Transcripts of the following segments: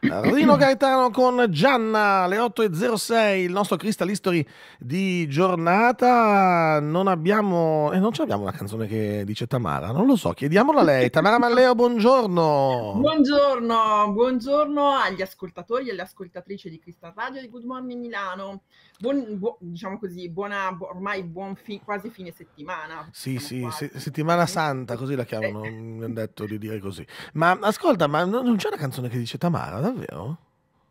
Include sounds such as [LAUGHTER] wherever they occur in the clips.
Rino Gaetano con Gianna alle 8.06, il nostro Crystal History di giornata. Non abbiamo, eh, non abbiamo una canzone che dice Tamara, non lo so, chiediamola a lei. [LAUGHS] Tamara Malleo, buongiorno. Buongiorno, buongiorno agli ascoltatori e alle ascoltatrici di Crystal Radio di Good Morning Milano buon, bu- diciamo così, buona, bu- ormai buon fi- quasi fine settimana. Sì, sì, se- settimana santa, così la chiamano, eh. mi hanno detto di dire così. Ma ascolta, ma non c'è una canzone che dice Tamara, davvero?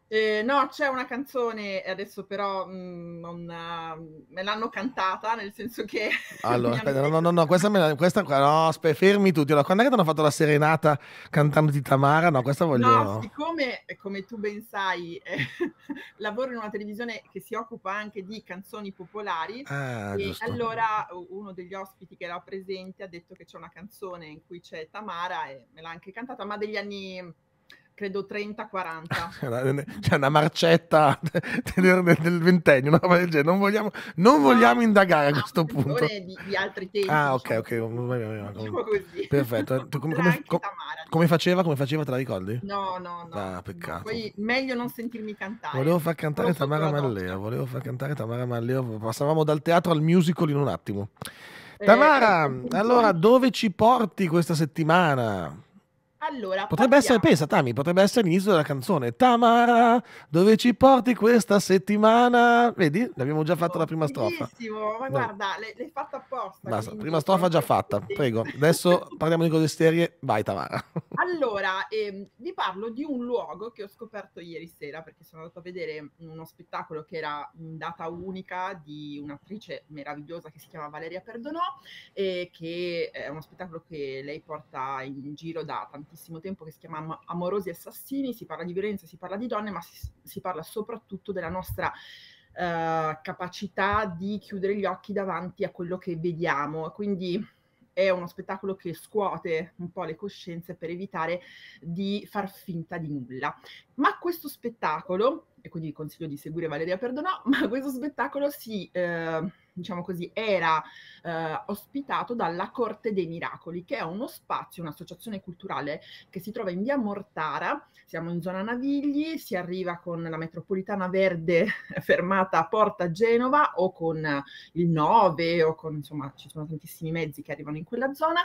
Eh, no, c'è una canzone, adesso però mh, mhmm, non, mhmm, me l'hanno cantata, nel senso che... [LAUGHS] Allora, aspetta, hanno... no, no, no, questa, me la, questa qua, no, spe, fermi tutti. Allora, quando è che ti hanno fatto la serenata cantandoti Tamara? No, questa voglio... No, siccome, come tu ben sai, eh, [LAUGHS] lavoro in una televisione che si occupa anche di canzoni popolari, ah, e allora uno degli ospiti che era presente ha detto che c'è una canzone in cui c'è Tamara e me l'ha anche cantata, ma degli anni credo 30-40. [LAUGHS] C'è cioè, una marcetta [LAUGHS] del, ventennio, una roba del genere. Non vogliamo, non vogliamo indagare a questo punto. Di, di altri tempi. Ah, ok, diciamo. ok. Diciamo Perfetto. [LAUGHS] Tu, come, come, come, diciamo. faceva? Come faceva? Te la ricordi? No, no, no. Ah, peccato. poi meglio non sentirmi cantare. Volevo far cantare Però Tamara Mallea. Volevo far cantare Tamara Mallea. Passavamo dal teatro al musical in un attimo. Eh, Tamara, eh, allora dove ci porti questa settimana? Allora, potrebbe partiamo. essere, pensa Tami, potrebbe essere l'inizio della canzone Tamara, dove ci porti questa settimana? Vedi, l'abbiamo già fatta oh, la prima strofa. ma guarda, l'hai fatta apposta. Basta, quindi. prima strofa già fatta, prego. Adesso parliamo di cose serie, vai Tamara. [LAUGHS] Allora, ehm, vi parlo di un luogo che ho scoperto ieri sera, perché sono andata a vedere uno spettacolo che era in data unica di un'attrice meravigliosa che si chiama Valeria Perdonò, eh, che è uno spettacolo che lei porta in giro da tantissimi tantissimo tempo che si chiama Amorosi Assassini, si parla di violenza, si parla di donne, ma si, si parla soprattutto della nostra eh, capacità di chiudere gli occhi davanti a quello che vediamo. Quindi è uno spettacolo che scuote un po' le coscienze per evitare di far finta di nulla. Ma questo spettacolo, e quindi vi consiglio di seguire Valeria Perdonò, [LAUGHS] ma questo spettacolo si... Eh, diciamo così, era eh, ospitato dalla Corte dei Miracoli, che è uno spazio, un'associazione culturale che si trova in via Mortara, siamo in zona Navigli, si arriva con la metropolitana verde [LAUGHS] fermata a Porta Genova o con il 9 o con, insomma, ci sono tantissimi mezzi che arrivano in quella zona.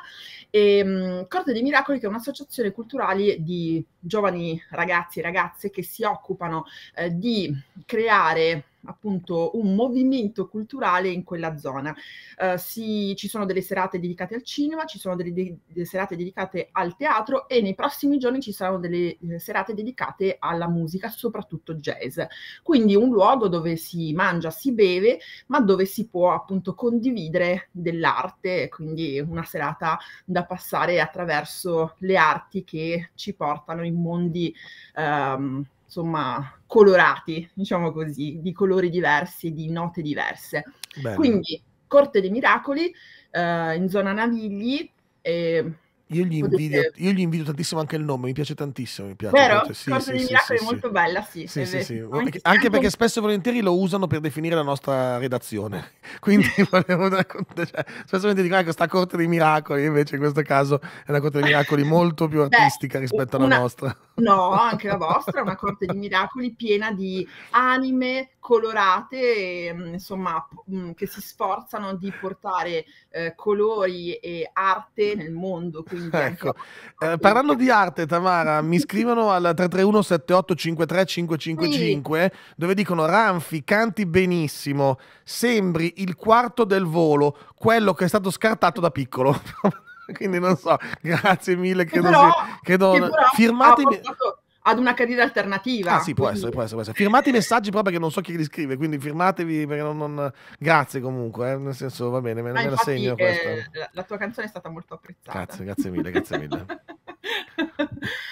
E, ehm, mh, Corte dei Miracoli che è un'associazione culturale di giovani ragazzi e ragazze che si occupano eh, di creare appunto un movimento culturale in quella zona. Uh, eh, si, ci sono delle serate dedicate al cinema, ci sono delle, de- delle, serate dedicate al teatro e nei prossimi giorni ci saranno delle eh, serate dedicate alla musica, soprattutto jazz. Quindi un luogo dove si mangia, si beve, ma dove si può appunto condividere dell'arte, quindi una serata da passare attraverso le arti che ci portano in mondi ehm, insomma colorati, diciamo così, di colori diversi, di note diverse. Bene. Quindi Corte dei Miracoli eh, in zona Navigli. Eh, io gli, invidio, io gli, invidio, tantissimo anche il nome, mi piace tantissimo. Mi piace, Vero? Cioè, sì, Corso sì, di Miracolo sì, è molto bella, sì. sì, sì anche, anche, perché spesso e volentieri lo usano per definire la nostra redazione. [LAUGHS] Quindi [LAUGHS] volevo raccontare, cioè, spesso dico ah, ecco, sta corte dei miracoli, invece in questo caso è una corte dei miracoli molto più artistica Beh, rispetto alla una, nostra. [LAUGHS] No, anche la vostra è una corte di miracoli piena di anime colorate, ehm, insomma, mm, che si sforzano di portare eh, colori e arte nel mondo. Quindi Ecco. Eh, parlando di arte, Tamara, mi [LAUGHS] scrivono al 331 7853 555 sì. dove dicono Ranfi, canti benissimo, sembri il quarto del volo, quello che è stato scartato da piccolo. [LAUGHS] Quindi non so, grazie mille, credo... però, si, credo... Che però firmatemi... Ha portato ad una carriera alternativa. Ah sì, può essere, può essere, può essere, Firmate i messaggi proprio perché non so chi li scrive, quindi firmatevi perché non... non... Grazie comunque, eh, nel senso va bene, me, me la segno eh, La tua canzone è stata molto apprezzata. Grazie, grazie mille, grazie mille.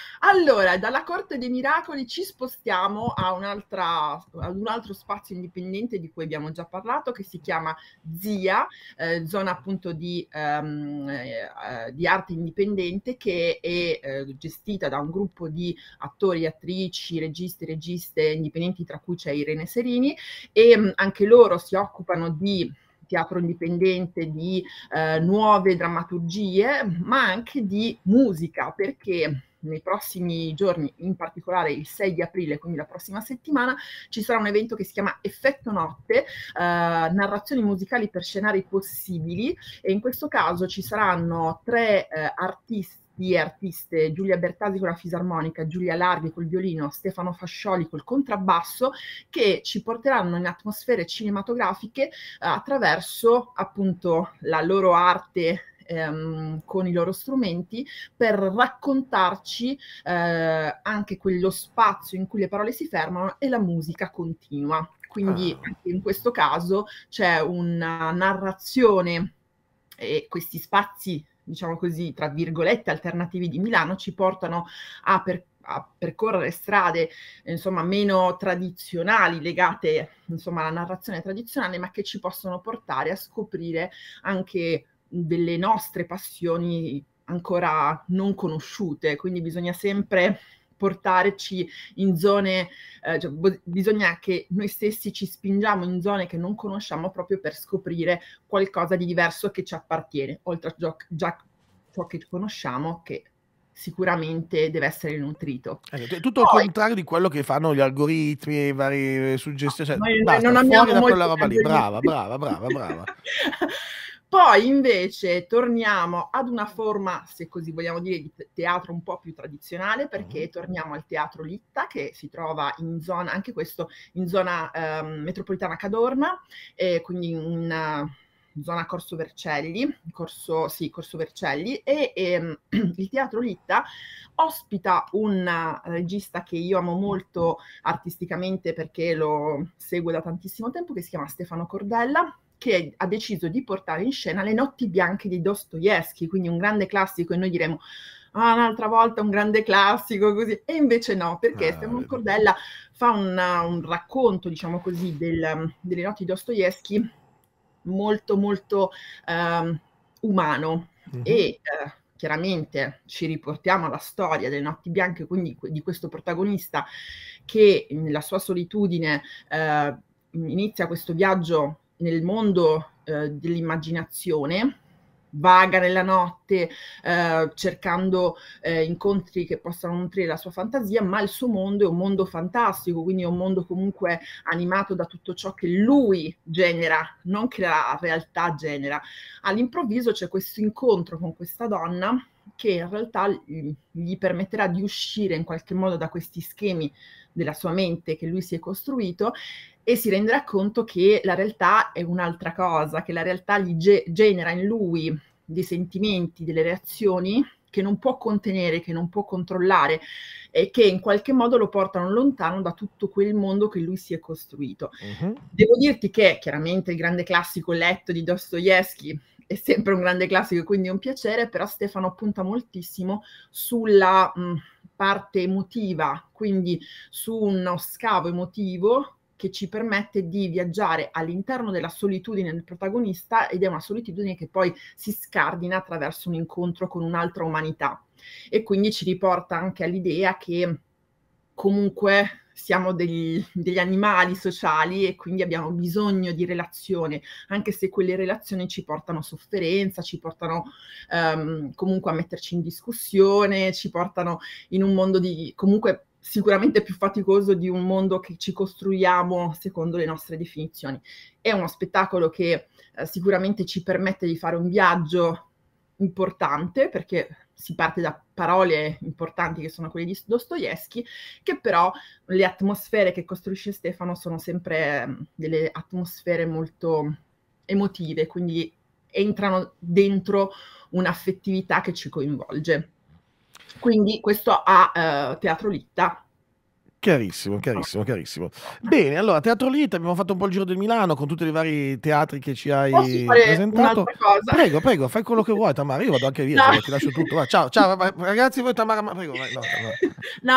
[LAUGHS] Allora, dalla Corte dei Miracoli ci spostiamo a ad un altro spazio indipendente di cui abbiamo già parlato, che si chiama ZIA, eh, zona appunto di, um, eh, di, arte indipendente, che è eh, gestita da un gruppo di attori, attrici, registi, registe indipendenti, tra cui c'è Irene Serini, e mh, mm, anche loro si occupano di teatro indipendente, di eh, nuove drammaturgie, ma anche di musica, perché nei prossimi giorni, in particolare il 6 di aprile, quindi la prossima settimana, ci sarà un evento che si chiama Effetto Notte, eh, narrazioni musicali per scenari possibili e in questo caso ci saranno tre eh, artisti artiste, Giulia Bertasi con la fisarmonica, Giulia Larghi col violino, Stefano Fascioli col contrabbasso, che ci porteranno in atmosfere cinematografiche eh, attraverso appunto la loro arte ehm, con i loro strumenti per raccontarci eh, anche quello spazio in cui le parole si fermano e la musica continua. Quindi ah. in questo caso c'è una narrazione e questi spazi, diciamo così, tra virgolette, alternativi di Milano ci portano a, per, a percorrere strade, insomma, meno tradizionali, legate, insomma, alla narrazione tradizionale, ma che ci possono portare a scoprire anche delle nostre passioni ancora non conosciute, quindi bisogna sempre portarci in zone, eh, cioè, bo- bisogna che noi stessi ci spingiamo in zone che non conosciamo proprio per scoprire qualcosa di diverso che ci appartiene, oltre a gio- già ciò che conosciamo che sicuramente deve essere nutrito. Eh, è tutto Poi, il contrario di quello che fanno gli algoritmi, e varie suggestioni, cioè, no, basta, non abbiamo fuori brava, brava, brava, brava. [LAUGHS] Poi invece torniamo ad una forma, se così vogliamo dire, di teatro un po' più tradizionale, perché mm-hmm. torniamo al teatro Litta, che si trova in zona, anche questo, in zona eh, metropolitana Cadorna, eh, quindi in zona Corso Vercelli, Corso, sì, Corso Vercelli, e, e ehm, [CLEARS THROAT] il Teatro Litta ospita un eh, regista che io amo molto artisticamente perché lo segue da tantissimo tempo, che si chiama Stefano Cordella, che ha deciso di portare in scena Le notti bianche di Dostoevsky, quindi un grande classico e noi diremo ah, un'altra volta un grande classico, così. E invece no, perché ah, Stefano Cordella fa una, un racconto, diciamo così, del, delle notti di Dostoevsky molto, molto eh, umano mm-hmm. e eh, chiaramente ci riportiamo alla storia delle notti bianche, quindi di questo protagonista che nella sua solitudine eh, inizia questo viaggio nel mondo eh, dell'immaginazione, vaga nella notte eh, cercando eh, incontri che possano nutrire la sua fantasia, ma il suo mondo è un mondo fantastico, quindi è un mondo comunque animato da tutto ciò che lui genera, non che la realtà genera. All'improvviso c'è questo incontro con questa donna che in realtà gli permetterà di uscire in qualche modo da questi schemi della sua mente che lui si è costruito e si renderà conto che la realtà è un'altra cosa, che la realtà gli ge- genera in lui dei sentimenti, delle reazioni che non può contenere, che non può controllare e che in qualche modo lo portano lontano da tutto quel mondo che lui si è costruito. Uh-huh. Devo dirti che chiaramente il grande classico letto di Dostoevsky è sempre un grande classico, quindi è un piacere, però Stefano punta moltissimo sulla mh, mm, parte emotiva, quindi su uno scavo emotivo che ci permette di viaggiare all'interno della solitudine del protagonista ed è una solitudine che poi si scardina attraverso un incontro con un'altra umanità e quindi ci riporta anche all'idea che comunque siamo degli, degli, animali sociali e quindi abbiamo bisogno di relazione, anche se quelle relazioni ci portano sofferenza, ci portano um, comunque a metterci in discussione, ci portano in un mondo di comunque sicuramente più faticoso di un mondo che ci costruiamo secondo le nostre definizioni. È uno spettacolo che eh, sicuramente ci permette di fare un viaggio importante, perché si parte da parole importanti che sono quelle di Dostoevsky, che però le atmosfere che costruisce Stefano sono sempre mm, delle atmosfere molto emotive, quindi entrano dentro un'affettività che ci coinvolge. Quindi questo a eh, Teatro Litta Chiarissimo, chiarissimo, chiarissimo. Bene, allora, Teatro Lite, abbiamo fatto un po' il giro del Milano con tutti i vari teatri che ci hai Posso fare presentato. Cosa? Prego, prego, fai quello che vuoi, Tamara. Io vado anche via, no. ti lascio tutto. Va, ciao, ciao, ragazzi, voi Tamara, ma prego. Vai, no,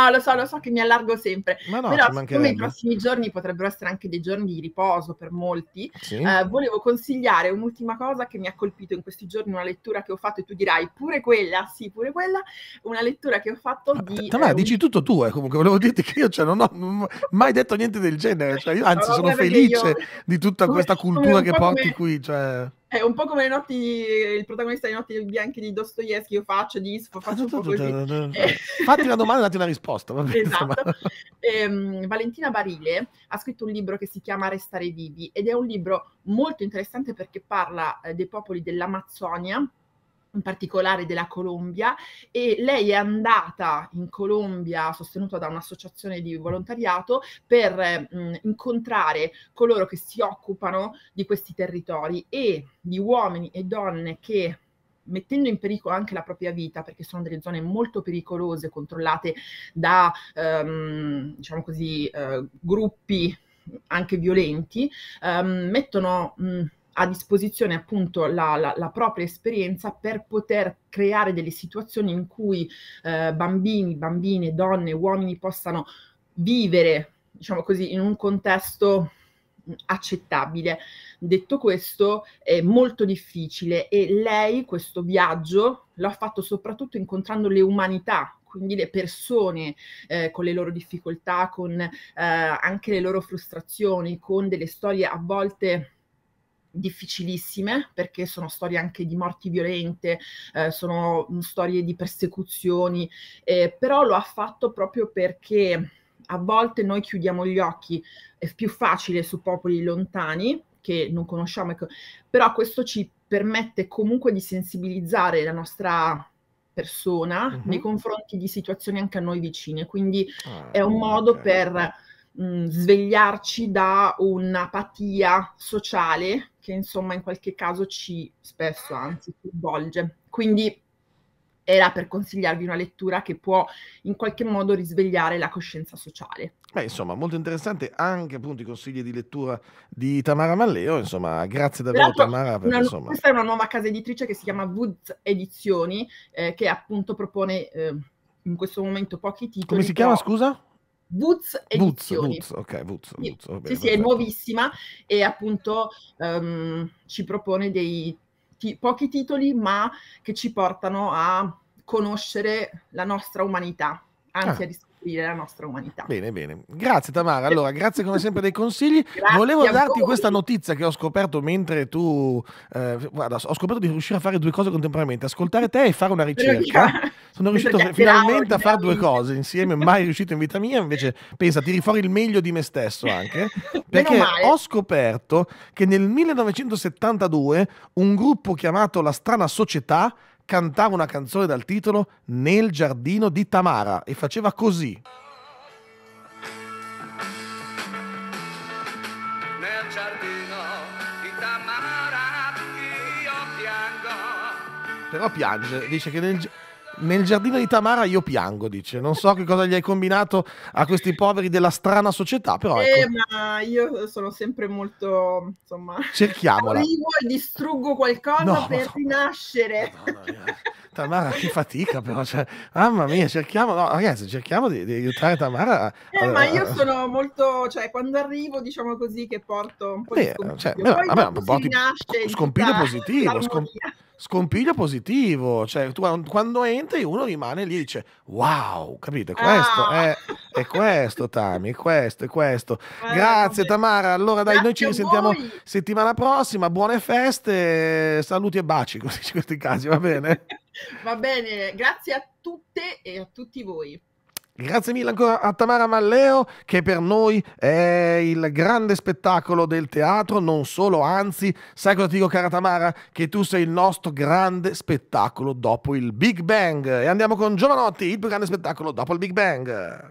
no, lo so, lo so che mi allargo sempre. Ma no, Però, siccome i prossimi giorni potrebbero essere anche dei giorni di riposo per molti, sì. eh, volevo consigliare un'ultima cosa che mi ha colpito in questi giorni, una lettura che ho fatto, e tu dirai pure quella, sì, pure quella, una lettura che ho fatto di. Tamara, eh, dici tutto tu, eh, comunque volevo dirti che io cioè non ho mai detto niente del genere, cioè, anzi no, sono felice io... di tutta questa cultura che porti come... qui. Cioè... È eh, un po' come notti, il protagonista di Notti Bianchi di Dostoevsky, io faccio disco, faccio tutto così. Ah, eh. Fatti una domanda e dati una risposta. Vabbè, esatto. Ehm, Valentina Barile ha scritto un libro che si chiama Restare vivi ed è un libro molto interessante perché parla eh, dei popoli dell'Amazzonia, in particolare della Colombia e lei è andata in Colombia sostenuta da un'associazione di volontariato per mh, mm, incontrare coloro che si occupano di questi territori e di uomini e donne che mettendo in pericolo anche la propria vita, perché sono delle zone molto pericolose, controllate da ehm, diciamo così, eh, gruppi anche violenti, ehm, mettono mh, mm, a disposizione appunto la, la, la, propria esperienza per poter creare delle situazioni in cui eh, bambini, bambine, donne, uomini possano vivere, diciamo così, in un contesto accettabile. Detto questo, è molto difficile e lei questo viaggio l'ha fatto soprattutto incontrando le umanità, quindi le persone eh, con le loro difficoltà, con eh, anche le loro frustrazioni, con delle storie a volte difficilissime perché sono storie anche di morti violente, eh, sono mm, storie di persecuzioni, eh, però lo ha fatto proprio perché a volte noi chiudiamo gli occhi, è più facile su popoli lontani che non conosciamo, ecco, però questo ci permette comunque di sensibilizzare la nostra persona uh-huh. nei confronti di situazioni anche a noi vicine, quindi ah, è un okay. modo per mh, mm, svegliarci da un'apatia sociale che insomma in qualche caso ci spesso anzi coinvolge. Quindi era per consigliarvi una lettura che può in qualche modo risvegliare la coscienza sociale. Beh, insomma, molto interessante anche appunto i consigli di lettura di Tamara Malleo, insomma, grazie davvero Tamara per una, insomma... Questa è una nuova casa editrice che si chiama Woods Edizioni, eh, che appunto propone eh, in questo momento pochi titoli. Come si chiama, però... scusa? Woods Edizioni. Woods, ok, Woods. Sì, Woods, vabbè, sì, sì è nuovissima e appunto um, ci propone dei ti- pochi titoli, ma che ci portano a conoscere la nostra umanità, anzi ah. a riscoprire costruire la nostra umanità. Bene, bene. Grazie Tamara. Allora, grazie come sempre dei consigli. [LAUGHS] Grazie Volevo darti questa notizia che ho scoperto mentre tu... Eh, guarda, ho scoperto di riuscire a fare due cose contemporaneamente, ascoltare te e fare una ricerca. [LAUGHS] Sono riuscito finalmente a fare due cose insieme, mai riuscito in vita mia, invece pensa, tiri fuori il meglio di me stesso anche, [LAUGHS] perché ho scoperto che nel 1972 un gruppo chiamato La Strana Società cantava una canzone dal titolo Nel giardino di Tamara e faceva così. Nel giardino di Tamara io piango. Però piange, dice che nel giardino nel giardino di Tamara io piango, dice. Non so che cosa gli hai combinato a questi poveri della strana società, però... Eh, ecco. ma io sono sempre molto, insomma... Cerchiamola. Arrivo [LAUGHS] e distruggo qualcosa no, per no, rinascere. No, Tamara, che fatica però, cioè, mamma mia, cerchiamo, no, ragazzi, cerchiamo di, di aiutare Tamara. A, eh, ma io sono molto, cioè, quando arrivo, diciamo così, che porto un po' di scompiglio. Eh, cioè, Poi vabbè, porti, scompiglio tutta, positivo, scom, scompiglio positivo, cioè, tu, quando entri uno rimane lì e dice, wow, capite, questo ah. è, è, questo, Tami, è questo, è questo. Eh, Grazie vabbè. Tamara, allora dai, Grazie noi ci risentiamo settimana prossima, buone feste, saluti e baci, [LAUGHS] così in questi casi, va bene? [LAUGHS] Va bene, grazie a tutte e a tutti voi. Grazie mille ancora a Tamara Malleo che per noi è il grande spettacolo del teatro, non solo, anzi, sai cosa ti dico cara Tamara? Che tu sei il nostro grande spettacolo dopo il Big Bang. E andiamo con Giovanotti, il più grande spettacolo dopo il Big Bang.